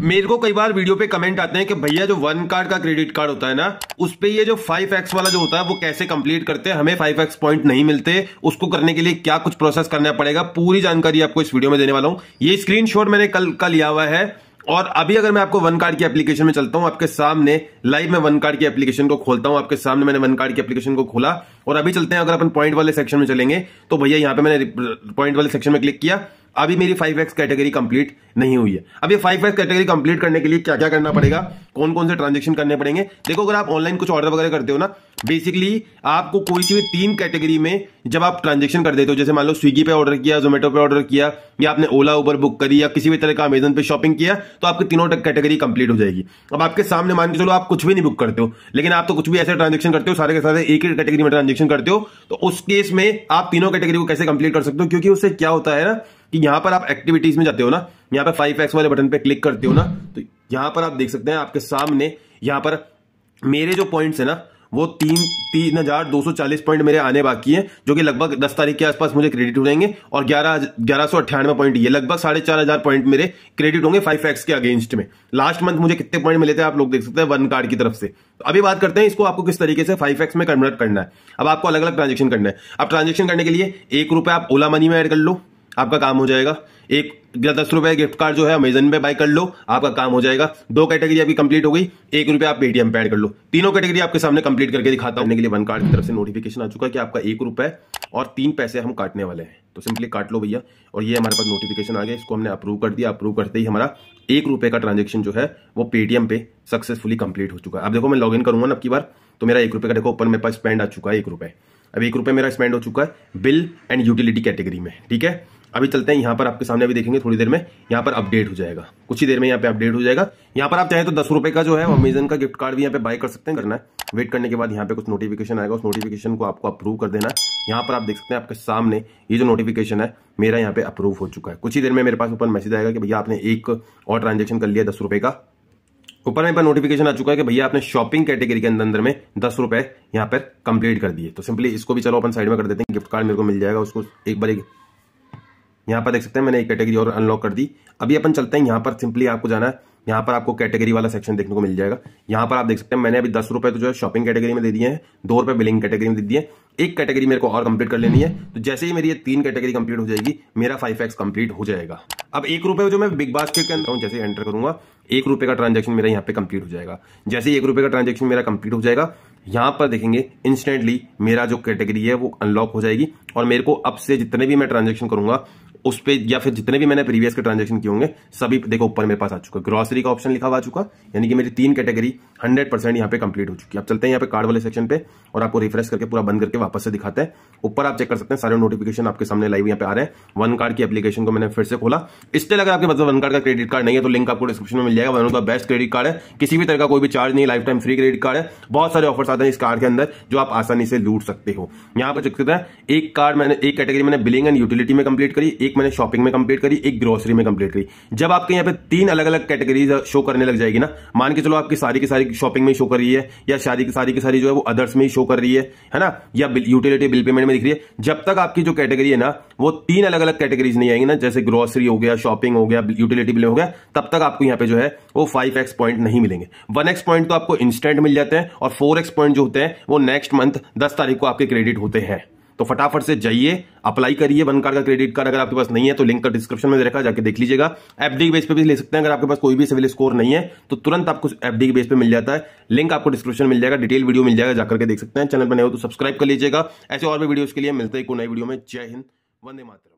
मेरे को कई बार वीडियो पे कमेंट आते हैं कि भैया जो वन कार्ड का क्रेडिट कार्ड होता है ना उस पे ये जो फाइव एक्स वाला जो होता है वो कैसे कंप्लीट करते हैं हमें फाइव एक्स पॉइंट नहीं मिलते उसको करने के लिए क्या कुछ प्रोसेस करना पड़ेगा पूरी जानकारी आपको इस वीडियो में देने वाला हूँ ये स्क्रीन मैंने कल का लिया हुआ है और अभी अगर मैं आपको वन कार्ड की एप्लीकेशन में चलता हूं आपके सामने लाइव में वन कार्ड की एप्लीकेशन को खोलता हूं आपके सामने मैंने वन कार्ड की एप्लीकेशन को खोला और अभी चलते हैं अगर अपन पॉइंट वाले सेक्शन में चलेंगे तो भैया यहां पे मैंने पॉइंट वाले सेक्शन में क्लिक किया अभी मेरी फाइव एक्स कैटेगरी कंप्लीट नहीं हुई है अब ये फाइव एक्स कैटेगरी कंप्लीट करने के लिए क्या क्या करना पड़ेगा कौन कौन से ट्रांजेक्शन करने पड़ेंगे देखो अगर आप ऑनलाइन कुछ ऑर्डर वगैरह करते हो ना बेसिकली आपको कोई सी भी तीन कैटेगरी में जब आप ट्रांजेक्शन कर देते हो जैसे मान लो स्विगी पे ऑर्डर किया जोमेटो पे ऑर्डर किया या आपने ओला उबर बुक करी या किसी भी तरह का अमेजन पे शॉपिंग किया तो आपकी तीनों कैटेगरी कंप्लीट हो जाएगी अब आपके सामने मान के चलो आप कुछ भी नहीं बुक करते हो लेकिन आप तो कुछ भी ऐसे ट्रांजेक्शन करते हो सारे के सारे एक ही कैटेगरी में ट्रांजेक्शन करते हो तो उस केस में आप तीनों कैटेगरी को कैसे कंप्लीट कर सकते हो क्योंकि उससे क्या होता है ना कि यहां पर आप एक्टिविटीज में जाते हो ना यहाँ पर फाइव एक्स वाले बटन पर क्लिक करते हो ना तो यहां पर आप देख सकते हैं आपके सामने यहाँ पर मेरे जो पॉइंट्स है ना वो तीन तीन हजार दो सौ चालीस पॉइंट मेरे आने बाकी हैं जो कि लगभग दस तारीख के आसपास मुझे क्रेडिट हो जाएंगे और ग्यारह ग्यारह सौ अट्ठानवे पॉइंट ये लगभग साढ़े चार हजार पॉइंट मेरे क्रेडिट होंगे फाइव एक्स के अगेंस्ट में लास्ट मंथ मुझे कितने पॉइंट मिले थे आप लोग देख सकते हैं वन कार्ड की तरफ से तो अभी बात करते हैं इसको आपको किस तरीके से फाइव में कन्वर्ट करना है अब आपको अलग अलग ट्रांजेक्शन करना है अब ट्रांजेक्शन करने के लिए एक आप ओला मनी में एड कर लो आपका काम हो जाएगा एक दस रुपए गिफ्ट कार्ड जो है अमेजन पे बाय कर लो आपका काम हो जाएगा दो कैटेगरी आपकी कंप्लीट हो गई एक रुपया आप पेटीएम पे ऐड कर लो तीनों कैटेगरी आपके सामने कंप्लीट करके दिखाता हूं के लिए वन कार्ड की तरफ से नोटिफिकेशन आ चुका है कि आपका एक रुपए और तीन पैसे हम काटने वाले हैं तो सिंपली काट लो भैया और ये हमारे पास नोटिफिकेशन आ गया इसको हमने अप्रूव कर दिया अप्रूव करते ही हमारा एक रुपये का ट्रांजेक्शन जो है वो पेटीएम पे सक्सेसफुली कंप्लीट हो चुका है अब देखो मैं लॉग इन करूंगा ना अब बार तो मेरा एक रुपये का देखो ऊपर मेरे पास स्पेंड आ चुका है एक रुपए अब एक रुपये मेरा स्पेंड हो चुका है बिल एंड यूटिलिटी कैटेगरी में ठीक है अभी चलते हैं यहाँ पर आपके सामने अभी देखेंगे थोड़ी देर में यहाँ पर अपडेट हो जाएगा कुछ ही देर में यहाँ पे अपडेट हो जाएगा यहाँ पर आप चाहे तो दस रुपये का जो है अमेजन का गिफ्ट कार्ड भी यहाँ पे बाय कर सकते हैं करना है वेट करने के बाद यहाँ पे कुछ नोटिफिकेशन आएगा उस नोटिफिकेशन को आपको अप्रूव कर देना है यहाँ पर आप देख सकते हैं आपके सामने ये जो नोटिफिकेशन है मेरा यहाँ पे अप्रूव हो चुका है कुछ ही देर में मेरे पास ऊपर मैसेज आएगा कि भैया आपने एक और ट्रांजेक्शन कर लिया दस रुपए का ऊपर में पर नोटिफिकेशन आ चुका है कि भैया आपने शॉपिंग कैटेगरी के अंदर अंदर में दस रुपए यहाँ पर कंप्लीट कर दिए तो सिंपली इसको भी चलो अपन साइड में कर देते हैं गिफ्ट कार्ड मेरे को मिल जाएगा उसको एक बार एक यहाँ पर देख सकते हैं मैंने एक कैटेगरी और अनलॉक कर दी अभी अपन चलते हैं यहाँ पर सिंपली आपको जाना है यहाँ पर आपको कैटेगरी वाला सेक्शन देखने को मिल जाएगा यहाँ पर आप देख सकते हैं मैंने अभी दस रुपए तो जो है शॉपिंग कैटेगरी में दे दिए हैं दो रुपए बिलिंग कैटेगरी में दे दिए एक कैटेगरी मेरे को और कंप्लीट कर लेनी है तो जैसे ही मेरी ये तीन कैटेगरी कंप्लीट हो जाएगी मेरा फाइव एक्स कंप्लीट हो जाएगा अब एक रुपये जो मैं बिग बास्केट के अंदर जैसे एंटर करूंगा एक रुपये का ट्रांजेक्शन मेरा यहाँ पे कंप्लीट हो जाएगा जैसे ही एक रुपये का ट्रांजेक्शन मेरा कंप्लीट हो जाएगा यहाँ पर देखेंगे इंस्टेंटली मेरा जो कैटेगरी है वो अनलॉक हो जाएगी और मेरे को अब से जितने भी मैं ट्रांजेक्शन करूंगा उस पर या फिर जितने भी मैंने प्रीवियस के ट्रांजेक्शन किए होंगे सभी देखो ऊपर मेरे पास आ चुका ग्रॉसरी का ऑप्शन लिखा हुआ चुका यानी कि मेरी तीन कैटेगरी हंड्रेड परसेंट यहाँ पे कंप्लीट हो चुकी है आप चलते हैं यहाँ पे कार्ड वाले सेक्शन पे और आपको रिफ्रेश करके पूरा बंद करके वापस से दिखाते हैं ऊपर आप चेक कर सकते हैं सारे नोटिफिकेशन आपके सामने लाइव यहाँ पे आ रहे हैं वन कार्ड की एप्लीकेशन को मैंने फिर से खोला स्टिल अगर आपके पास वन कार्ड का क्रेडिट कार्ड नहीं है तो लिंक आपको डिस्क्रिप्शन में मिल जाएगा वन का बेस्ट क्रेडिट कार्ड है किसी भी तरह का कोई भी चार्ज नहीं life time free credit card है बहुत सारे ऑफर्स आते हैं इस कार्ड के अंदर जो आप आसानी से लूट सकते हो यहाँ पर चेक करते हैं एक कार्ड मैंने एक कैटेगरी मैंने बिलिंग एंड यूटिलिटी में कंप्लीट करी एक मैंने शॉपिंग में कंप्लीट करी एक ग्रोसरी में कंप्लीट करी जब आपके यहाँ पे तीन अलग अलग कैटेगरीज शो करने लग जाएगी ना मान के चलो आपकी सारी की सारी शॉपिंग में शो कर रही है या शादी की सारी की सारी जो है वो अदर्स में ही शो कर रही है है ना या यूटिलिटी बिल पेमेंट में दिख रही है जब तक आपकी जो कैटेगरी है ना वो तीन अलग अलग कैटेगरीज नहीं आएंगी ना जैसे ग्रोसरी हो गया शॉपिंग हो गया यूटिलिटी बिल हो गया तब तक आपको यहाँ पे जो है वो फाइव पॉइंट नहीं मिलेंगे वन पॉइंट तो आपको इंस्टेंट मिल जाते हैं और फोर पॉइंट जो होते हैं वो नेक्स्ट मंथ दस तारीख को आपके क्रेडिट होते हैं तो फटाफट से जाइए अप्लाई करिए वन कार्ड का क्रेडिट कार्ड अगर आपके पास नहीं है तो लिंक का डिस्क्रिप्शन में रखा जाके देख लीजिएगा एफडी के बेस पे भी ले सकते हैं अगर आपके पास कोई भी सिविल स्कोर नहीं है तो तुरंत आपको एफडी के बेस पे मिल जाता है लिंक आपको डिस्क्रिप्शन मिल जाएगा डिटेल वीडियो मिल जाएगा जाकर के देख सकते हैं चैनल पर नहीं हो तो सब्सक्राइब कर लीजिएगा ऐसे और भी वीडियो के लिए मिलते हैं कोई नई वीडियो में जय हिंद वंदे मातरम